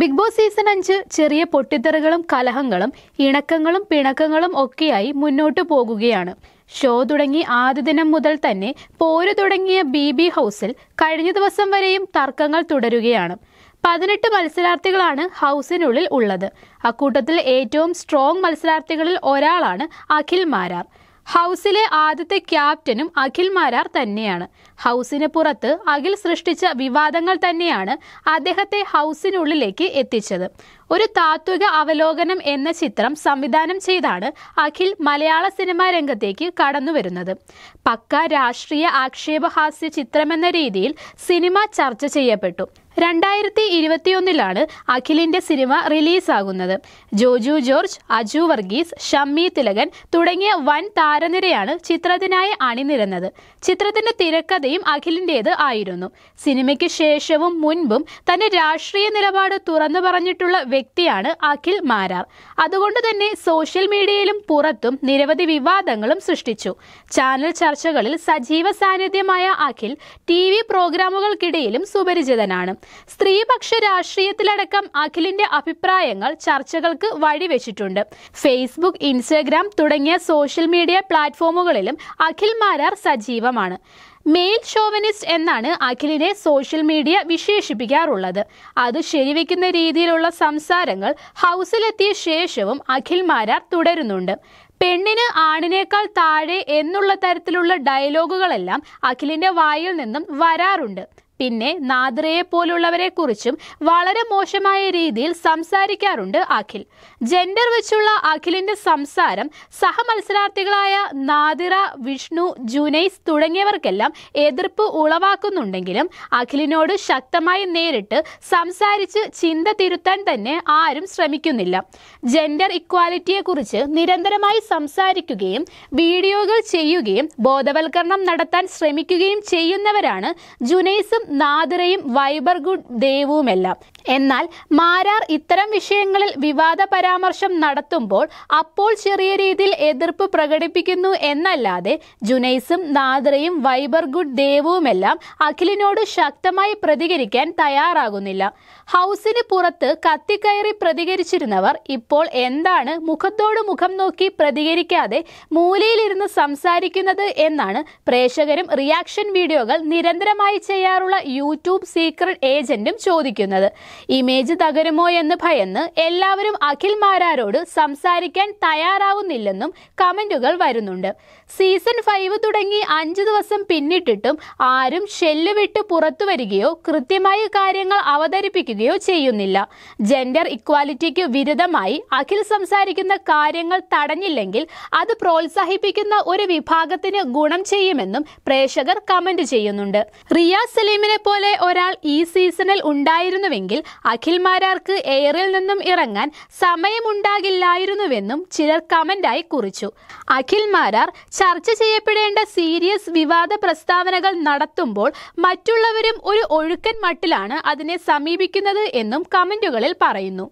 big boss season അഞ്ച് ചെറിയ പൊട്ടിത്തെറികളും കലഹങ്ങളും ഇണക്കങ്ങളും പിണക്കങ്ങളും ഒക്കെയായി മുന്നോട്ടു പോകുകയാണ് ഷോ തുടങ്ങി ആദ്യ ദിനം മുതൽ തന്നെ പോര് തുടങ്ങിയ ബി ബി ഹൗസിൽ കഴിഞ്ഞ ദിവസം വരെയും തർക്കങ്ങൾ തുടരുകയാണ് പതിനെട്ട് മത്സരാർത്ഥികളാണ് ഹൗസിനുള്ളിൽ ഉള്ളത് അക്കൂട്ടത്തിൽ ഏറ്റവും സ്ട്രോങ് മത്സരാർത്ഥികളിൽ ഒരാളാണ് അഖിൽ മാരാർ ഹൗസിലെ ആദ്യത്തെ ക്യാപ്റ്റനും അഖിൽ മാരാർ തന്നെയാണ് ഹൗസിന് പുറത്ത് അഖിൽ സൃഷ്ടിച്ച വിവാദങ്ങൾ തന്നെയാണ് അദ്ദേഹത്തെ ഹൗസിനുള്ളിലേക്ക് എത്തിച്ചത് ഒരു താത്വിക അവലോകനം എന്ന ചിത്രം സംവിധാനം ചെയ്താണ് അഖിൽ മലയാള സിനിമാ രംഗത്തേക്ക് കടന്നുവരുന്നത് പക്ക രാഷ്ട്രീയ ആക്ഷേപഹാസ്യ ചിത്രമെന്ന രീതിയിൽ സിനിമ ചർച്ച ചെയ്യപ്പെട്ടു രണ്ടായിരത്തി ഇരുപത്തിയൊന്നിലാണ് അഖിലിന്റെ സിനിമ റിലീസാകുന്നത് ജോജു ജോർജ് അജു വർഗീസ് ഷമ്മി തിലകൻ തുടങ്ങിയ വൻ താരനിരയാണ് ചിത്രത്തിനായി അണിനിരന്നത് ചിത്രത്തിന്റെ തിരക്കഥയും അഖിലിൻ്റേത് ആയിരുന്നു സിനിമയ്ക്ക് ശേഷവും മുൻപും തന്റെ രാഷ്ട്രീയ നിലപാട് തുറന്നു പറഞ്ഞിട്ടുള്ള വ്യക്തിയാണ് അഖിൽ മാരാർ അതുകൊണ്ട് തന്നെ സോഷ്യൽ മീഡിയയിലും പുറത്തും നിരവധി വിവാദങ്ങളും സൃഷ്ടിച്ചു ചാനൽ ചർച്ചകളിൽ സജീവ സാന്നിധ്യമായ അഖിൽ ടി വി പ്രോഗ്രാമുകൾക്കിടയിലും സുപരിചിതനാണ് സ്ത്രീപക്ഷ രാഷ്ട്രീയത്തിലടക്കം അഖിലിന്റെ അഭിപ്രായങ്ങൾ ചർച്ചകൾക്ക് വഴിവെച്ചിട്ടുണ്ട് ഫേസ്ബുക്ക് ഇൻസ്റ്റഗ്രാം തുടങ്ങിയ സോഷ്യൽ മീഡിയ പ്ലാറ്റ്ഫോമുകളിലും അഖിൽ മാരാർ സജീവമാണ് മെയിൽ ഷോവനിസ്റ്റ് എന്നാണ് അഖിലിനെ സോഷ്യൽ മീഡിയ വിശേഷിപ്പിക്കാറുള്ളത് അത് ശരിവെക്കുന്ന രീതിയിലുള്ള സംസാരങ്ങൾ ഹൗസിലെത്തിയ ശേഷവും അഖിൽ മാരാർ തുടരുന്നുണ്ട് പെണ്ണിന് ആണിനേക്കാൾ താഴെ എന്നുള്ള തരത്തിലുള്ള ഡയലോഗുകളെല്ലാം അഖിലിന്റെ വായിൽ നിന്നും വരാറുണ്ട് പിന്നെ നാദ്രയെ പോലുള്ളവരെ കുറിച്ചും വളരെ മോശമായ രീതിയിൽ സംസാരിക്കാറുണ്ട് അഖിൽ ജെൻഡർ വെച്ചുള്ള അഖിലിന്റെ സംസാരം സഹമത്സരാർത്ഥികളായ നാദിറ വിഷ്ണു ജുനൈസ് തുടങ്ങിയവർക്കെല്ലാം എതിർപ്പ് ഉളവാക്കുന്നുണ്ടെങ്കിലും അഖിലിനോട് ശക്തമായി നേരിട്ട് സംസാരിച്ച് ചിന്ത തിരുത്താൻ തന്നെ ആരും ശ്രമിക്കുന്നില്ല ജെൻഡർ ഇക്വാലിറ്റിയെക്കുറിച്ച് നിരന്തരമായി സംസാരിക്കുകയും വീഡിയോകൾ ചെയ്യുകയും ബോധവൽക്കരണം നടത്താൻ ശ്രമിക്കുകയും ചെയ്യുന്നവരാണ് ജുനൈസും നാദറയും വൈബർഗുഡ് ദേവുമെല്ലാം എന്നാൽ മാരാർ ഇത്തരം വിഷയങ്ങളിൽ വിവാദ പരാമർശം നടത്തുമ്പോൾ അപ്പോൾ ചെറിയ രീതിയിൽ എതിർപ്പ് പ്രകടിപ്പിക്കുന്നു എന്നല്ലാതെ ജുനൈസും നാദറയും വൈബർഗുഡ് ദേവുമെല്ലാം അഖിലിനോട് ശക്തമായി പ്രതികരിക്കാൻ തയ്യാറാകുന്നില്ല ഹൗസിന് പുറത്ത് കത്തിക്കയറി പ്രതികരിച്ചിരുന്നവർ ഇപ്പോൾ എന്താണ് മുഖത്തോട് മുഖം നോക്കി പ്രതികരിക്കാതെ മൂലയിലിരുന്ന് സംസാരിക്കുന്നത് എന്നാണ് പ്രേക്ഷകരും റിയാക്ഷൻ വീഡിയോകൾ നിരന്തരമായി ചെയ്യാറുള്ള യൂട്യൂബ് സീക്രട്ട് ഏജന്റും ചോദിക്കുന്നത് ഇമേജ് തകരുമോ എന്ന് ഭയന്ന് എല്ലാവരും അഖിൽ മാരാരോട് സംസാരിക്കാൻ തയ്യാറാവുന്നില്ലെന്നും കമന്റുകൾ വരുന്നുണ്ട് സീസൺ ഫൈവ് തുടങ്ങി അഞ്ച് ദിവസം പിന്നിട്ടിട്ടും ആരും ഷെല്ല് വിട്ട് പുറത്തു വരികയോ കൃത്യമായ കാര്യങ്ങൾ അവതരിപ്പിക്കുകയോ ചെയ്യുന്നില്ല ജെൻഡർ ഇക്വാലിറ്റിക്ക് വിരുദ്ധമായി അഖിൽ സംസാരിക്കുന്ന കാര്യങ്ങൾ തടഞ്ഞില്ലെങ്കിൽ അത് പ്രോത്സാഹിപ്പിക്കുന്ന ഒരു വിഭാഗത്തിന് ഗുണം ചെയ്യുമെന്നും പ്രേക്ഷകർ കമന്റ് ചെയ്യുന്നുണ്ട് റിയാസ് സലീമിന് മുഹമ്മദിനെ പോലെ ഒരാൾ ഈ സീസണിൽ ഉണ്ടായിരുന്നുവെങ്കിൽ അഖിൽമാരാർക്ക് എയറിൽ നിന്നും ഇറങ്ങാൻ സമയമുണ്ടാകില്ലായിരുന്നുവെന്നും ചിലർ കമന്റായി കുറിച്ചു അഖിൽമാരാർ ചർച്ച ചെയ്യപ്പെടേണ്ട സീരിയസ് വിവാദ പ്രസ്താവനകൾ നടത്തുമ്പോൾ മറ്റുള്ളവരും ഒരു ഒഴുക്കൻ മട്ടിലാണ് അതിനെ സമീപിക്കുന്നത് എന്നും കമന്റുകളിൽ പറയുന്നു